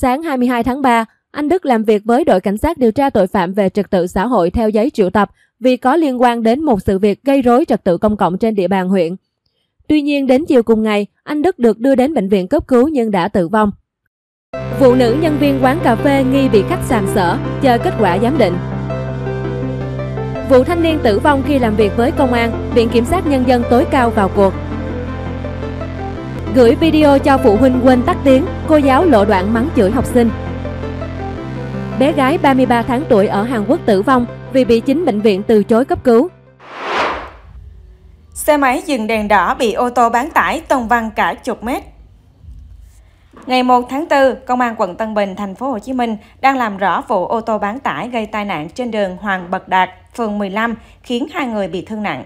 Sáng 22 tháng 3, anh Đức làm việc với đội cảnh sát điều tra tội phạm về trật tự xã hội theo giấy triệu tập vì có liên quan đến một sự việc gây rối trật tự công cộng trên địa bàn huyện. Tuy nhiên đến chiều cùng ngày, anh Đức được đưa đến bệnh viện cấp cứu nhưng đã tử vong. Vụ nữ nhân viên quán cà phê nghi bị khách sàm sở, chờ kết quả giám định. Vụ thanh niên tử vong khi làm việc với công an, Viện Kiểm sát Nhân dân tối cao vào cuộc. Gửi video cho phụ huynh quên tắt tiếng, Cô giáo lộ đoạn mắng chửi học sinh Bé gái 33 tháng tuổi ở Hàn Quốc tử vong vì bị chính bệnh viện từ chối cấp cứu Xe máy dừng đèn đỏ bị ô tô bán tải tông văng cả chục mét Ngày 1 tháng 4, Công an quận Tân Bình, thành phố Hồ Chí Minh đang làm rõ vụ ô tô bán tải gây tai nạn trên đường Hoàng Bật Đạt, phường 15, khiến hai người bị thương nặng.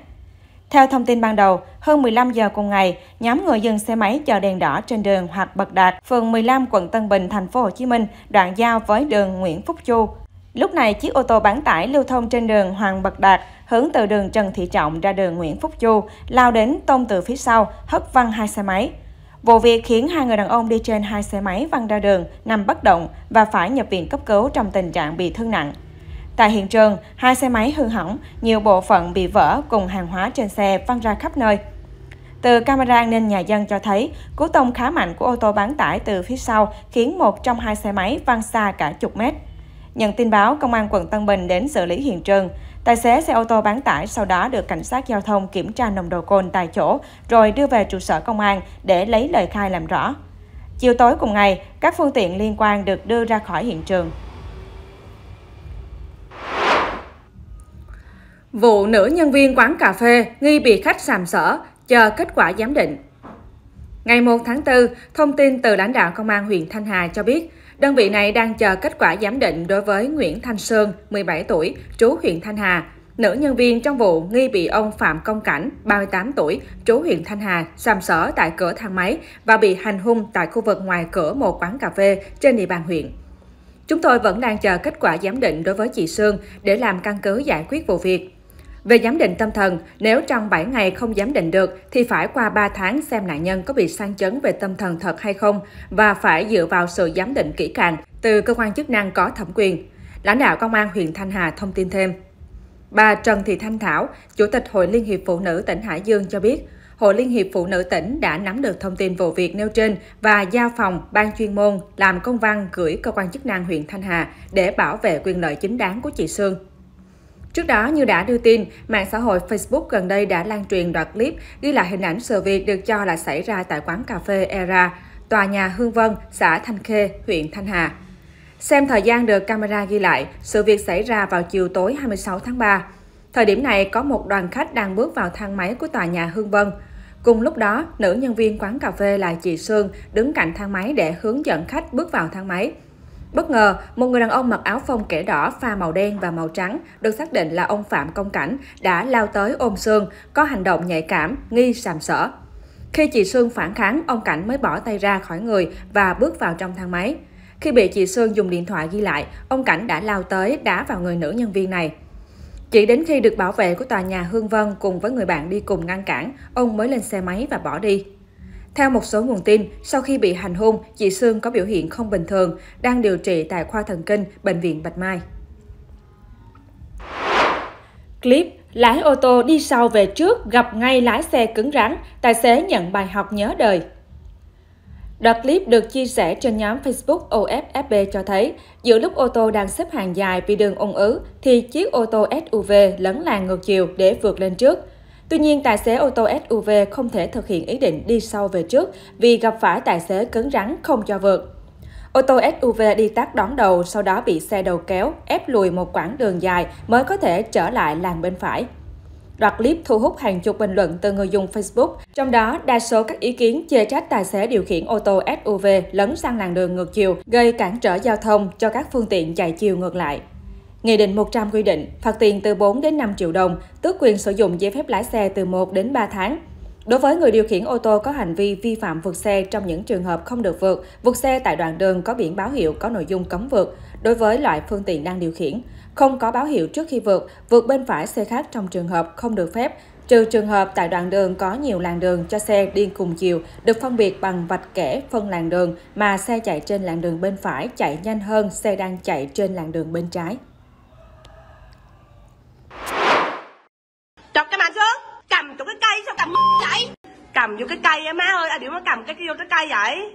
Theo thông tin ban đầu, hơn 15 giờ cùng ngày, nhóm người dừng xe máy chờ đèn đỏ trên đường hoặc Bật Đạt, phường 15, quận Tân Bình, thành phố Hồ Chí Minh, đoạn giao với đường Nguyễn Phúc Chu. Lúc này, chiếc ô tô bán tải lưu thông trên đường Hoàng Bật Đạt hướng từ đường Trần Thị Trọng ra đường Nguyễn Phúc Chu, lao đến tông từ phía sau, hất văng hai xe máy. Vụ việc khiến hai người đàn ông đi trên hai xe máy văng ra đường, nằm bất động và phải nhập viện cấp cứu trong tình trạng bị thương nặng. Tại hiện trường, hai xe máy hư hỏng, nhiều bộ phận bị vỡ cùng hàng hóa trên xe văng ra khắp nơi. Từ camera an ninh nhà dân cho thấy, cú tông khá mạnh của ô tô bán tải từ phía sau khiến một trong hai xe máy văng xa cả chục mét. Nhận tin báo, Công an quận Tân Bình đến xử lý hiện trường. Tài xế xe ô tô bán tải sau đó được cảnh sát giao thông kiểm tra nồng độ cồn tại chỗ rồi đưa về trụ sở công an để lấy lời khai làm rõ. Chiều tối cùng ngày, các phương tiện liên quan được đưa ra khỏi hiện trường. Vụ nữ nhân viên quán cà phê nghi bị khách sàm sỡ, chờ kết quả giám định. Ngày 1 tháng 4, thông tin từ lãnh đạo Công an huyện Thanh Hà cho biết, đơn vị này đang chờ kết quả giám định đối với Nguyễn Thanh Sơn, 17 tuổi, trú huyện Thanh Hà, nữ nhân viên trong vụ nghi bị ông Phạm Công Cảnh, 38 tuổi, trú huyện Thanh Hà, sàm sỡ tại cửa thang máy và bị hành hung tại khu vực ngoài cửa một quán cà phê trên địa bàn huyện. Chúng tôi vẫn đang chờ kết quả giám định đối với chị Sương để làm căn cứ giải quyết vụ việc. Về giám định tâm thần, nếu trong 7 ngày không giám định được thì phải qua 3 tháng xem nạn nhân có bị sang chấn về tâm thần thật hay không và phải dựa vào sự giám định kỹ càng từ cơ quan chức năng có thẩm quyền. Lãnh đạo Công an huyện Thanh Hà thông tin thêm. Bà Trần Thị Thanh Thảo, Chủ tịch Hội Liên hiệp Phụ nữ tỉnh Hải Dương cho biết, Hội Liên hiệp Phụ nữ tỉnh đã nắm được thông tin vụ việc nêu trên và giao phòng, ban chuyên môn làm công văn gửi cơ quan chức năng huyện Thanh Hà để bảo vệ quyền lợi chính đáng của chị Sương. Trước đó, như đã đưa tin, mạng xã hội Facebook gần đây đã lan truyền đoạn clip ghi lại hình ảnh sự việc được cho là xảy ra tại quán cà phê Era, tòa nhà Hương Vân, xã Thanh Khê, huyện Thanh Hà. Xem thời gian được camera ghi lại, sự việc xảy ra vào chiều tối 26 tháng 3. Thời điểm này, có một đoàn khách đang bước vào thang máy của tòa nhà Hương Vân. Cùng lúc đó, nữ nhân viên quán cà phê là chị Sương đứng cạnh thang máy để hướng dẫn khách bước vào thang máy. Bất ngờ, một người đàn ông mặc áo phông kẻ đỏ pha màu đen và màu trắng, được xác định là ông Phạm Công Cảnh, đã lao tới ôm Sương, có hành động nhạy cảm, nghi sàm sỡ. Khi chị Sương phản kháng, ông Cảnh mới bỏ tay ra khỏi người và bước vào trong thang máy. Khi bị chị Sương dùng điện thoại ghi lại, ông Cảnh đã lao tới đá vào người nữ nhân viên này. Chỉ đến khi được bảo vệ của tòa nhà Hương Vân cùng với người bạn đi cùng ngăn cản, ông mới lên xe máy và bỏ đi. Theo một số nguồn tin, sau khi bị hành hung, chị Sương có biểu hiện không bình thường, đang điều trị tại khoa thần kinh, Bệnh viện Bạch Mai. Clip Lái ô tô đi sau về trước gặp ngay lái xe cứng rắn, tài xế nhận bài học nhớ đời. Đoạn clip được chia sẻ trên nhóm Facebook OFFB cho thấy, giữa lúc ô tô đang xếp hàng dài vì đường ung ứ, thì chiếc ô tô SUV lấn làng ngược chiều để vượt lên trước. Tuy nhiên, tài xế ô tô SUV không thể thực hiện ý định đi sau về trước vì gặp phải tài xế cứng rắn không cho vượt. Ô tô SUV đi tắt đón đầu, sau đó bị xe đầu kéo, ép lùi một quãng đường dài mới có thể trở lại làng bên phải. Đoạt clip thu hút hàng chục bình luận từ người dùng Facebook, trong đó đa số các ý kiến chê trách tài xế điều khiển ô tô SUV lấn sang làn đường ngược chiều, gây cản trở giao thông cho các phương tiện chạy chiều ngược lại. Nghị định 100 quy định phạt tiền từ 4 đến 5 triệu đồng, tước quyền sử dụng giấy phép lái xe từ 1 đến 3 tháng. Đối với người điều khiển ô tô có hành vi vi phạm vượt xe trong những trường hợp không được vượt, vượt xe tại đoạn đường có biển báo hiệu có nội dung cấm vượt, đối với loại phương tiện đang điều khiển, không có báo hiệu trước khi vượt, vượt bên phải xe khác trong trường hợp không được phép, trừ trường hợp tại đoạn đường có nhiều làn đường cho xe đi cùng chiều, được phân biệt bằng vạch kẻ phân làn đường mà xe chạy trên làn đường bên phải chạy nhanh hơn xe đang chạy trên làn đường bên trái. cây á má ơi, ai à, biểu nó cầm cái kia vô trái cây vậy?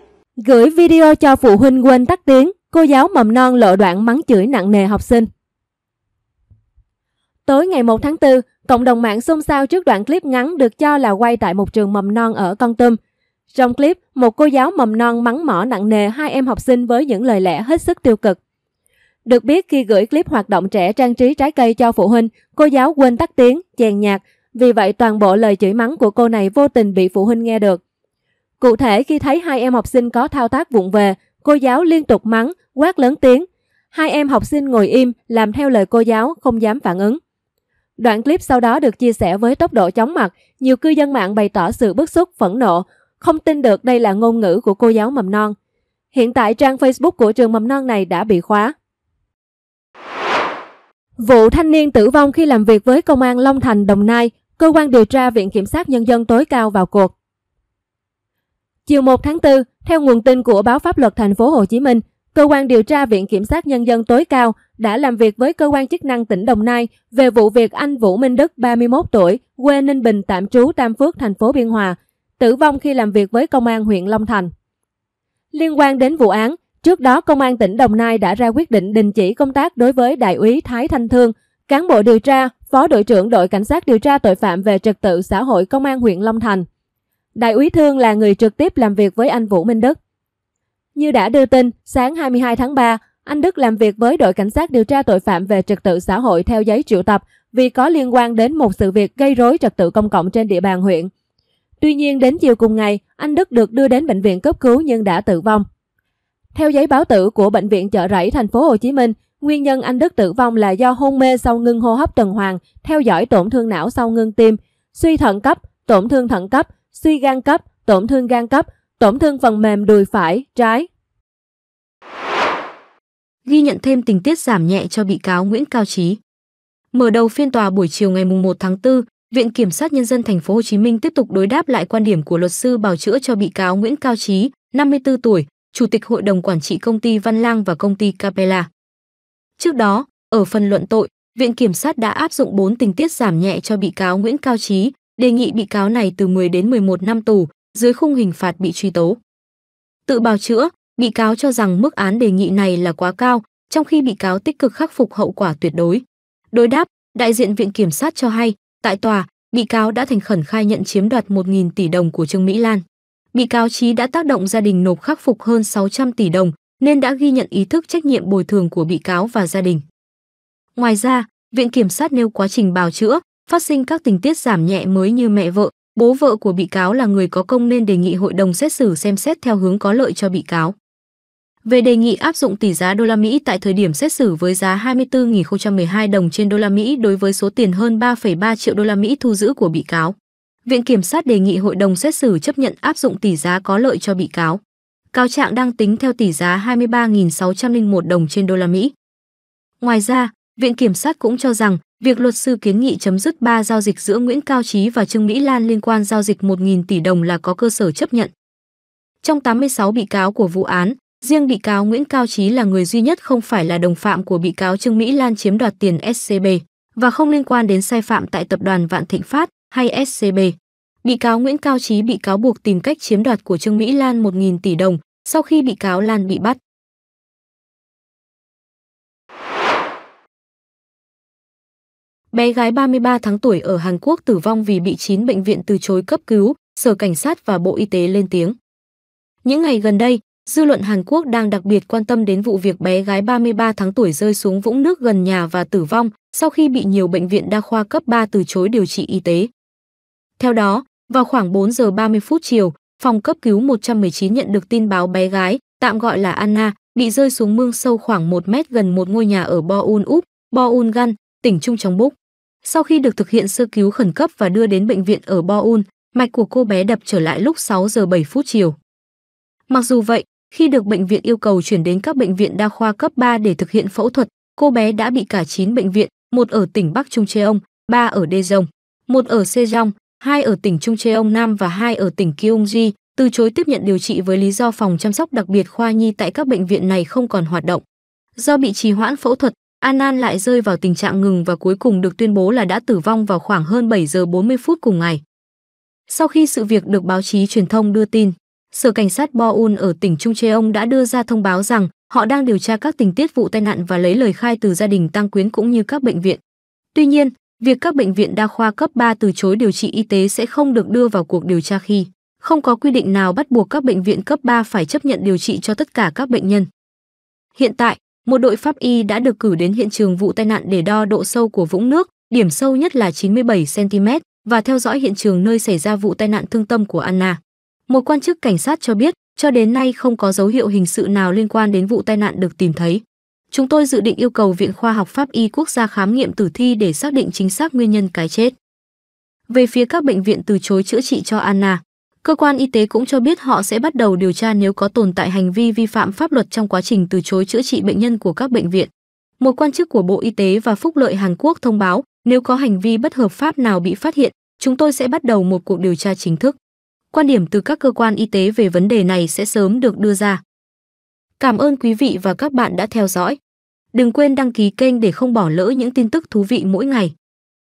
Gửi video cho phụ huynh quên tắt tiếng, cô giáo mầm non lộ đoạn mắng chửi nặng nề học sinh. Tối ngày 1 tháng 4, cộng đồng mạng xôn xao trước đoạn clip ngắn được cho là quay tại một trường mầm non ở Con Tum. Trong clip, một cô giáo mầm non mắng mỏ nặng nề hai em học sinh với những lời lẽ hết sức tiêu cực. Được biết khi gửi clip hoạt động trẻ trang trí trái cây cho phụ huynh, cô giáo quên tắt tiếng, chèn nhạc, vì vậy toàn bộ lời chửi mắng của cô này vô tình bị phụ huynh nghe được. Cụ thể khi thấy hai em học sinh có thao tác vụng về, cô giáo liên tục mắng, quát lớn tiếng. Hai em học sinh ngồi im, làm theo lời cô giáo, không dám phản ứng. Đoạn clip sau đó được chia sẻ với tốc độ chóng mặt, nhiều cư dân mạng bày tỏ sự bức xúc, phẫn nộ, không tin được đây là ngôn ngữ của cô giáo mầm non. Hiện tại trang Facebook của trường mầm non này đã bị khóa. Vụ thanh niên tử vong khi làm việc với công an Long Thành, Đồng Nai Cơ quan điều tra Viện Kiểm sát Nhân dân tối cao vào cuộc. Chiều 1 tháng 4, theo nguồn tin của báo pháp luật thành phố Hồ Chí Minh, cơ quan điều tra Viện Kiểm sát Nhân dân tối cao đã làm việc với cơ quan chức năng tỉnh Đồng Nai về vụ việc anh Vũ Minh Đức, 31 tuổi, quê Ninh Bình tạm trú Tam Phước, thành phố Biên Hòa, tử vong khi làm việc với công an huyện Long Thành. Liên quan đến vụ án, trước đó công an tỉnh Đồng Nai đã ra quyết định đình chỉ công tác đối với đại úy Thái Thanh Thương, cán bộ điều tra Phó đội trưởng đội cảnh sát điều tra tội phạm về trật tự xã hội công an huyện Long Thành. Đại úy Thương là người trực tiếp làm việc với anh Vũ Minh Đức. Như đã đưa tin, sáng 22 tháng 3, anh Đức làm việc với đội cảnh sát điều tra tội phạm về trật tự xã hội theo giấy triệu tập vì có liên quan đến một sự việc gây rối trật tự công cộng trên địa bàn huyện. Tuy nhiên đến chiều cùng ngày, anh Đức được đưa đến bệnh viện cấp cứu nhưng đã tử vong. Theo giấy báo tử của bệnh viện chợ rẫy thành phố Hồ Chí Minh, Nguyên nhân anh Đức tử vong là do hôn mê sau ngưng hô hấp tuần hoàn, theo dõi tổn thương não sau ngưng tim, suy thận cấp, tổn thương thận cấp, suy gan cấp, tổn thương gan cấp, tổn thương phần mềm đùi phải, trái. Ghi nhận thêm tình tiết giảm nhẹ cho bị cáo Nguyễn Cao Trí. Mở đầu phiên tòa buổi chiều ngày 1 tháng 4, Viện Kiểm sát Nhân dân Thành phố Hồ Chí Minh tiếp tục đối đáp lại quan điểm của luật sư bào chữa cho bị cáo Nguyễn Cao Chí, 54 tuổi, Chủ tịch Hội đồng Quản trị Công ty Văn Lang và Công ty Capella. Trước đó, ở phần luận tội, Viện Kiểm sát đã áp dụng 4 tình tiết giảm nhẹ cho bị cáo Nguyễn Cao Trí, đề nghị bị cáo này từ 10 đến 11 năm tù, dưới khung hình phạt bị truy tố. Tự bào chữa, bị cáo cho rằng mức án đề nghị này là quá cao, trong khi bị cáo tích cực khắc phục hậu quả tuyệt đối. Đối đáp, đại diện Viện Kiểm sát cho hay, tại tòa, bị cáo đã thành khẩn khai nhận chiếm đoạt 1.000 tỷ đồng của Trương Mỹ Lan. Bị cáo Trí đã tác động gia đình nộp khắc phục hơn 600 tỷ đồng, nên đã ghi nhận ý thức trách nhiệm bồi thường của bị cáo và gia đình. Ngoài ra, Viện Kiểm sát nêu quá trình bào chữa, phát sinh các tình tiết giảm nhẹ mới như mẹ vợ, bố vợ của bị cáo là người có công nên đề nghị hội đồng xét xử xem xét theo hướng có lợi cho bị cáo. Về đề nghị áp dụng tỷ giá đô la Mỹ tại thời điểm xét xử với giá 24.012 đồng trên đô la Mỹ đối với số tiền hơn 3,3 triệu đô la Mỹ thu giữ của bị cáo. Viện kiểm sát đề nghị hội đồng xét xử chấp nhận áp dụng tỷ giá có lợi cho bị cáo. Cáo trạng đang tính theo tỷ giá 23.601 đồng trên đô la Mỹ. Ngoài ra, Viện Kiểm sát cũng cho rằng việc luật sư kiến nghị chấm dứt ba giao dịch giữa Nguyễn Cao Trí và Trương Mỹ Lan liên quan giao dịch 1.000 tỷ đồng là có cơ sở chấp nhận. Trong 86 bị cáo của vụ án, riêng bị cáo Nguyễn Cao Trí là người duy nhất không phải là đồng phạm của bị cáo Trương Mỹ Lan chiếm đoạt tiền SCB và không liên quan đến sai phạm tại tập đoàn Vạn Thịnh Phát hay SCB. Bị cáo Nguyễn Cao Trí bị cáo buộc tìm cách chiếm đoạt của Trương Mỹ Lan 1.000 tỷ đồng sau khi bị cáo Lan bị bắt. Bé gái 33 tháng tuổi ở Hàn Quốc tử vong vì bị 9 bệnh viện từ chối cấp cứu, Sở Cảnh sát và Bộ Y tế lên tiếng. Những ngày gần đây, dư luận Hàn Quốc đang đặc biệt quan tâm đến vụ việc bé gái 33 tháng tuổi rơi xuống vũng nước gần nhà và tử vong sau khi bị nhiều bệnh viện đa khoa cấp 3 từ chối điều trị y tế. Theo đó, vào khoảng 4 giờ 30 phút chiều, phòng cấp cứu 119 nhận được tin báo bé gái, tạm gọi là Anna, bị rơi xuống mương sâu khoảng 1 mét gần một ngôi nhà ở Boun Úp, Boun Gan, tỉnh Trung Trong Búc. Sau khi được thực hiện sơ cứu khẩn cấp và đưa đến bệnh viện ở Boun, mạch của cô bé đập trở lại lúc 6 giờ 7 phút chiều. Mặc dù vậy, khi được bệnh viện yêu cầu chuyển đến các bệnh viện đa khoa cấp 3 để thực hiện phẫu thuật, cô bé đã bị cả 9 bệnh viện, một ở tỉnh Bắc Trung ông, ba ở Đê Dông, một ở Sejong, hai ở tỉnh Trung Cheong Nam và hai ở tỉnh Gyeonggi, từ chối tiếp nhận điều trị với lý do phòng chăm sóc đặc biệt khoa nhi tại các bệnh viện này không còn hoạt động. Do bị trì hoãn phẫu thuật, Anan lại rơi vào tình trạng ngừng và cuối cùng được tuyên bố là đã tử vong vào khoảng hơn 7 giờ 40 phút cùng ngày. Sau khi sự việc được báo chí truyền thông đưa tin, Sở Cảnh sát Boun ở tỉnh Trung Cheong đã đưa ra thông báo rằng họ đang điều tra các tình tiết vụ tai nạn và lấy lời khai từ gia đình tăng quyến cũng như các bệnh viện. Tuy nhiên, Việc các bệnh viện đa khoa cấp 3 từ chối điều trị y tế sẽ không được đưa vào cuộc điều tra khi không có quy định nào bắt buộc các bệnh viện cấp 3 phải chấp nhận điều trị cho tất cả các bệnh nhân. Hiện tại, một đội pháp y đã được cử đến hiện trường vụ tai nạn để đo độ sâu của vũng nước, điểm sâu nhất là 97 cm và theo dõi hiện trường nơi xảy ra vụ tai nạn thương tâm của Anna. Một quan chức cảnh sát cho biết, cho đến nay không có dấu hiệu hình sự nào liên quan đến vụ tai nạn được tìm thấy. Chúng tôi dự định yêu cầu Viện Khoa học Pháp y Quốc gia khám nghiệm tử thi để xác định chính xác nguyên nhân cái chết. Về phía các bệnh viện từ chối chữa trị cho Anna, cơ quan y tế cũng cho biết họ sẽ bắt đầu điều tra nếu có tồn tại hành vi vi phạm pháp luật trong quá trình từ chối chữa trị bệnh nhân của các bệnh viện. Một quan chức của Bộ Y tế và Phúc lợi Hàn Quốc thông báo, nếu có hành vi bất hợp pháp nào bị phát hiện, chúng tôi sẽ bắt đầu một cuộc điều tra chính thức. Quan điểm từ các cơ quan y tế về vấn đề này sẽ sớm được đưa ra. Cảm ơn quý vị và các bạn đã theo dõi. Đừng quên đăng ký kênh để không bỏ lỡ những tin tức thú vị mỗi ngày.